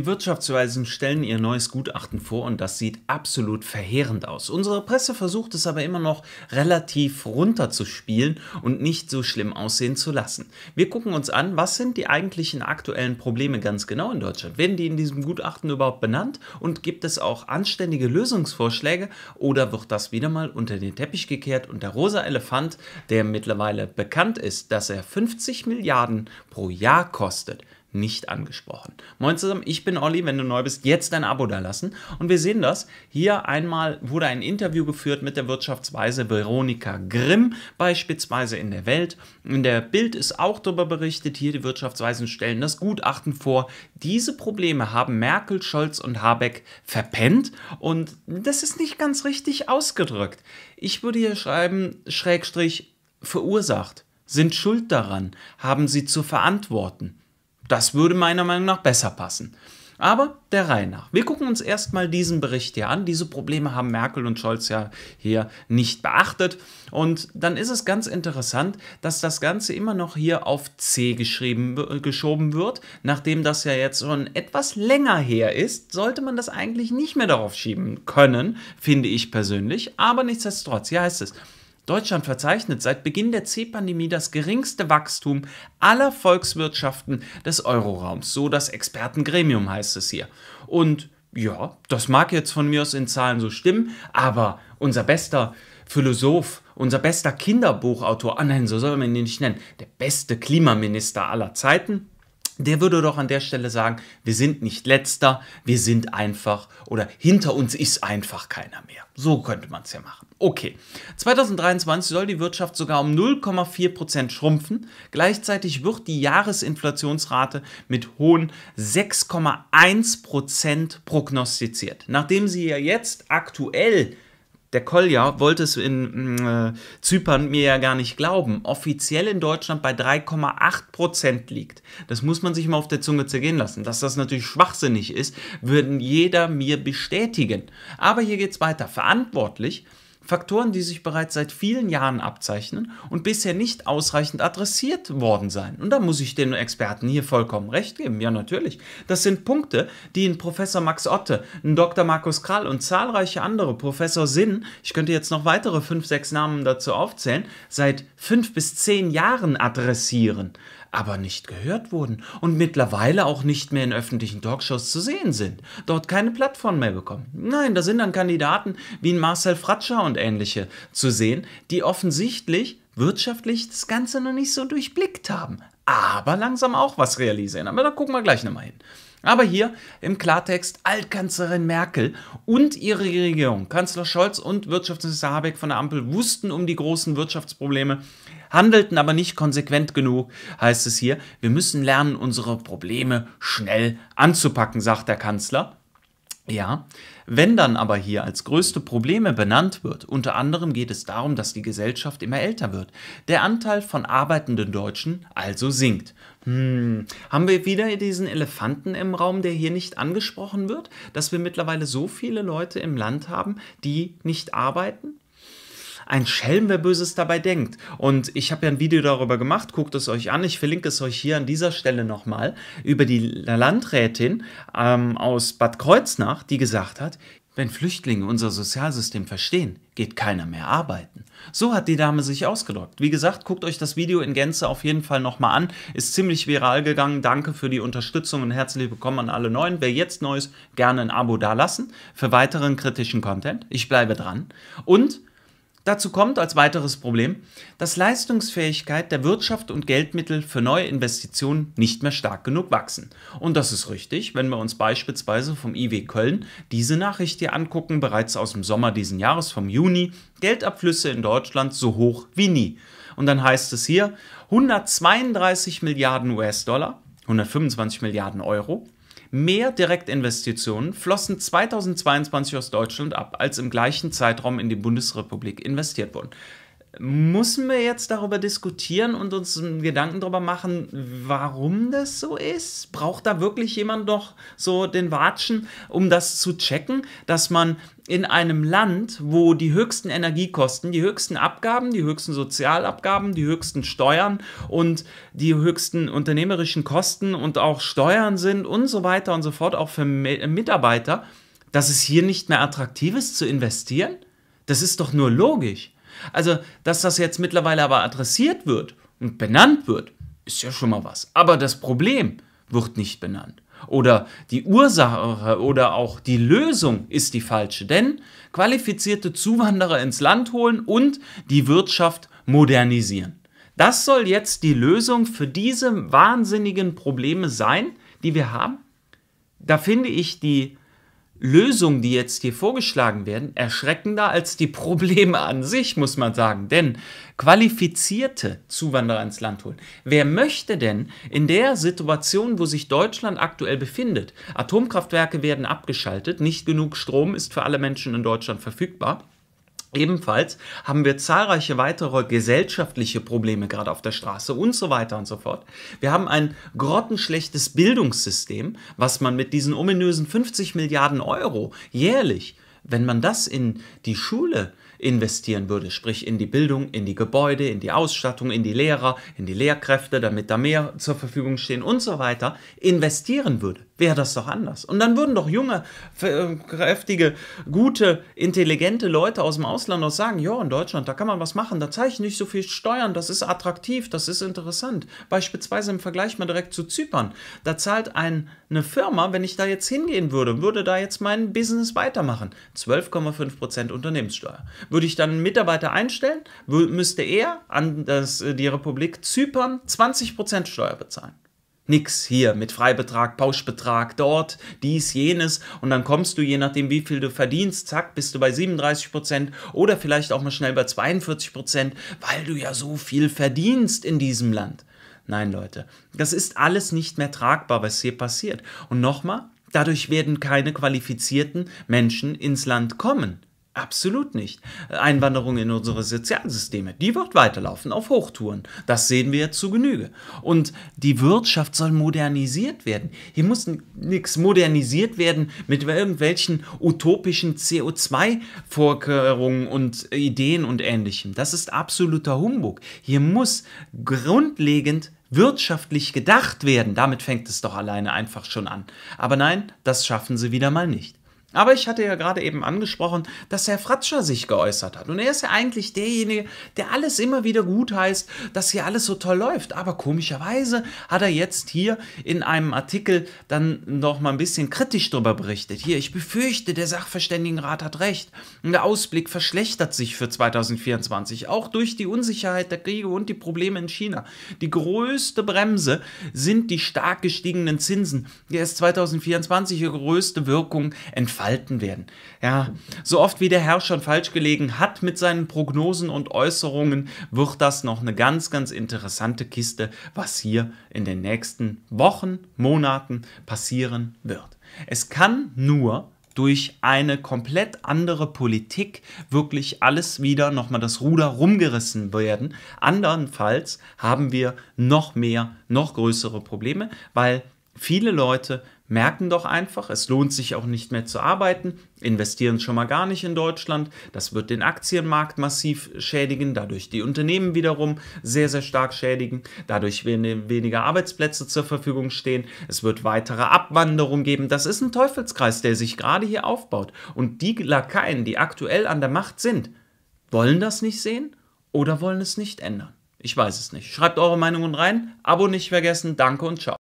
Die Wirtschaftsweisen stellen ihr neues Gutachten vor und das sieht absolut verheerend aus. Unsere Presse versucht es aber immer noch relativ runterzuspielen und nicht so schlimm aussehen zu lassen. Wir gucken uns an, was sind die eigentlichen aktuellen Probleme ganz genau in Deutschland? Werden die in diesem Gutachten überhaupt benannt und gibt es auch anständige Lösungsvorschläge oder wird das wieder mal unter den Teppich gekehrt und der rosa Elefant, der mittlerweile bekannt ist, dass er 50 Milliarden pro Jahr kostet, nicht angesprochen. Moin zusammen, ich bin Olli. Wenn du neu bist, jetzt ein Abo da lassen. Und wir sehen das. Hier einmal wurde ein Interview geführt mit der Wirtschaftsweise Veronika Grimm, beispielsweise in der Welt. In der Bild ist auch darüber berichtet. Hier die Wirtschaftsweisen stellen das Gutachten vor. Diese Probleme haben Merkel, Scholz und Habeck verpennt. Und das ist nicht ganz richtig ausgedrückt. Ich würde hier schreiben, Schrägstrich verursacht, sind schuld daran, haben sie zu verantworten. Das würde meiner Meinung nach besser passen. Aber der Reihe nach. Wir gucken uns erstmal diesen Bericht hier an. Diese Probleme haben Merkel und Scholz ja hier nicht beachtet. Und dann ist es ganz interessant, dass das Ganze immer noch hier auf C geschrieben, äh, geschoben wird. Nachdem das ja jetzt schon etwas länger her ist, sollte man das eigentlich nicht mehr darauf schieben können, finde ich persönlich. Aber nichtsdestotrotz, hier heißt es. Deutschland verzeichnet seit Beginn der C-Pandemie das geringste Wachstum aller Volkswirtschaften des Euroraums. So das Expertengremium heißt es hier. Und ja, das mag jetzt von mir aus in Zahlen so stimmen, aber unser bester Philosoph, unser bester Kinderbuchautor, ah nein, so soll man ihn nicht nennen, der beste Klimaminister aller Zeiten, der würde doch an der Stelle sagen, wir sind nicht letzter, wir sind einfach oder hinter uns ist einfach keiner mehr. So könnte man es ja machen. Okay, 2023 soll die Wirtschaft sogar um 0,4% schrumpfen. Gleichzeitig wird die Jahresinflationsrate mit hohen 6,1% prognostiziert. Nachdem sie ja jetzt aktuell der Kolja wollte es in mm, äh, Zypern mir ja gar nicht glauben, offiziell in Deutschland bei 3,8 Prozent liegt. Das muss man sich mal auf der Zunge zergehen lassen. Dass das natürlich schwachsinnig ist, würden jeder mir bestätigen. Aber hier geht es weiter. Verantwortlich Faktoren, die sich bereits seit vielen Jahren abzeichnen und bisher nicht ausreichend adressiert worden seien. Und da muss ich den Experten hier vollkommen recht geben. Ja, natürlich. Das sind Punkte, die ein Professor Max Otte, ein Dr. Markus Krall und zahlreiche andere, Professor Sinn, ich könnte jetzt noch weitere fünf, sechs Namen dazu aufzählen, seit fünf bis zehn Jahren adressieren aber nicht gehört wurden und mittlerweile auch nicht mehr in öffentlichen Talkshows zu sehen sind, dort keine Plattform mehr bekommen. Nein, da sind dann Kandidaten wie Marcel Fratscher und ähnliche zu sehen, die offensichtlich wirtschaftlich das Ganze noch nicht so durchblickt haben, aber langsam auch was realisieren. Aber da gucken wir gleich nochmal hin. Aber hier im Klartext Altkanzlerin Merkel und ihre Regierung, Kanzler Scholz und Wirtschaftsminister Habeck von der Ampel wussten um die großen Wirtschaftsprobleme handelten aber nicht konsequent genug, heißt es hier. Wir müssen lernen, unsere Probleme schnell anzupacken, sagt der Kanzler. Ja, wenn dann aber hier als größte Probleme benannt wird, unter anderem geht es darum, dass die Gesellschaft immer älter wird, der Anteil von arbeitenden Deutschen also sinkt. Hm, haben wir wieder diesen Elefanten im Raum, der hier nicht angesprochen wird, dass wir mittlerweile so viele Leute im Land haben, die nicht arbeiten? Ein Schelm, wer Böses dabei denkt. Und ich habe ja ein Video darüber gemacht, guckt es euch an. Ich verlinke es euch hier an dieser Stelle nochmal über die Landrätin ähm, aus Bad Kreuznach, die gesagt hat, wenn Flüchtlinge unser Sozialsystem verstehen, geht keiner mehr arbeiten. So hat die Dame sich ausgedrückt. Wie gesagt, guckt euch das Video in Gänze auf jeden Fall nochmal an. Ist ziemlich viral gegangen. Danke für die Unterstützung und herzlich willkommen an alle Neuen. Wer jetzt neu ist, gerne ein Abo dalassen für weiteren kritischen Content. Ich bleibe dran. Und Dazu kommt als weiteres Problem, dass Leistungsfähigkeit der Wirtschaft und Geldmittel für neue Investitionen nicht mehr stark genug wachsen. Und das ist richtig, wenn wir uns beispielsweise vom IW Köln diese Nachricht hier angucken, bereits aus dem Sommer diesen Jahres, vom Juni, Geldabflüsse in Deutschland so hoch wie nie. Und dann heißt es hier 132 Milliarden US-Dollar, 125 Milliarden Euro, Mehr Direktinvestitionen flossen 2022 aus Deutschland ab, als im gleichen Zeitraum in die Bundesrepublik investiert wurden müssen wir jetzt darüber diskutieren und uns Gedanken darüber machen, warum das so ist? Braucht da wirklich jemand noch so den Watschen, um das zu checken, dass man in einem Land, wo die höchsten Energiekosten, die höchsten Abgaben, die höchsten Sozialabgaben, die höchsten Steuern und die höchsten unternehmerischen Kosten und auch Steuern sind und so weiter und so fort, auch für äh, Mitarbeiter, dass es hier nicht mehr attraktiv ist zu investieren? Das ist doch nur logisch. Also, dass das jetzt mittlerweile aber adressiert wird und benannt wird, ist ja schon mal was. Aber das Problem wird nicht benannt. Oder die Ursache oder auch die Lösung ist die falsche. Denn qualifizierte Zuwanderer ins Land holen und die Wirtschaft modernisieren. Das soll jetzt die Lösung für diese wahnsinnigen Probleme sein, die wir haben. Da finde ich die Lösungen, die jetzt hier vorgeschlagen werden, erschreckender als die Probleme an sich, muss man sagen. Denn qualifizierte Zuwanderer ins Land holen. Wer möchte denn in der Situation, wo sich Deutschland aktuell befindet, Atomkraftwerke werden abgeschaltet, nicht genug Strom ist für alle Menschen in Deutschland verfügbar, Ebenfalls haben wir zahlreiche weitere gesellschaftliche Probleme gerade auf der Straße und so weiter und so fort. Wir haben ein grottenschlechtes Bildungssystem, was man mit diesen ominösen 50 Milliarden Euro jährlich, wenn man das in die Schule investieren würde, sprich in die Bildung, in die Gebäude, in die Ausstattung, in die Lehrer, in die Lehrkräfte, damit da mehr zur Verfügung stehen und so weiter, investieren würde wäre das doch anders. Und dann würden doch junge, äh, kräftige, gute, intelligente Leute aus dem Ausland auch sagen, ja, in Deutschland, da kann man was machen, da zahle ich nicht so viel Steuern, das ist attraktiv, das ist interessant. Beispielsweise im Vergleich mal direkt zu Zypern. Da zahlt ein, eine Firma, wenn ich da jetzt hingehen würde, würde da jetzt mein Business weitermachen. 12,5% Unternehmenssteuer. Würde ich dann einen Mitarbeiter einstellen, müsste er an das, äh, die Republik Zypern 20% Steuer bezahlen nix hier mit Freibetrag, Pauschbetrag dort, dies, jenes und dann kommst du, je nachdem wie viel du verdienst, zack, bist du bei 37 Prozent oder vielleicht auch mal schnell bei 42 Prozent, weil du ja so viel verdienst in diesem Land. Nein, Leute, das ist alles nicht mehr tragbar, was hier passiert. Und nochmal, dadurch werden keine qualifizierten Menschen ins Land kommen. Absolut nicht. Einwanderung in unsere Sozialsysteme, die wird weiterlaufen auf Hochtouren. Das sehen wir jetzt zu Genüge. Und die Wirtschaft soll modernisiert werden. Hier muss nichts modernisiert werden mit irgendwelchen utopischen CO2-Vorkehrungen und Ideen und ähnlichem. Das ist absoluter Humbug. Hier muss grundlegend wirtschaftlich gedacht werden. Damit fängt es doch alleine einfach schon an. Aber nein, das schaffen sie wieder mal nicht. Aber ich hatte ja gerade eben angesprochen, dass Herr Fratscher sich geäußert hat. Und er ist ja eigentlich derjenige, der alles immer wieder gut heißt, dass hier alles so toll läuft. Aber komischerweise hat er jetzt hier in einem Artikel dann noch mal ein bisschen kritisch darüber berichtet. Hier, ich befürchte, der Sachverständigenrat hat recht. der Ausblick verschlechtert sich für 2024, auch durch die Unsicherheit der Kriege und die Probleme in China. Die größte Bremse sind die stark gestiegenen Zinsen, die erst 2024 ihre größte Wirkung entfalten verwalten werden. Ja, so oft wie der Herr schon falsch gelegen hat mit seinen Prognosen und Äußerungen, wird das noch eine ganz, ganz interessante Kiste, was hier in den nächsten Wochen, Monaten passieren wird. Es kann nur durch eine komplett andere Politik wirklich alles wieder nochmal das Ruder rumgerissen werden. Andernfalls haben wir noch mehr, noch größere Probleme, weil viele Leute merken doch einfach, es lohnt sich auch nicht mehr zu arbeiten, investieren schon mal gar nicht in Deutschland. Das wird den Aktienmarkt massiv schädigen, dadurch die Unternehmen wiederum sehr, sehr stark schädigen, dadurch werden weniger Arbeitsplätze zur Verfügung stehen, es wird weitere Abwanderung geben. Das ist ein Teufelskreis, der sich gerade hier aufbaut. Und die Lakaien, die aktuell an der Macht sind, wollen das nicht sehen oder wollen es nicht ändern. Ich weiß es nicht. Schreibt eure Meinungen rein, Abo nicht vergessen, danke und ciao.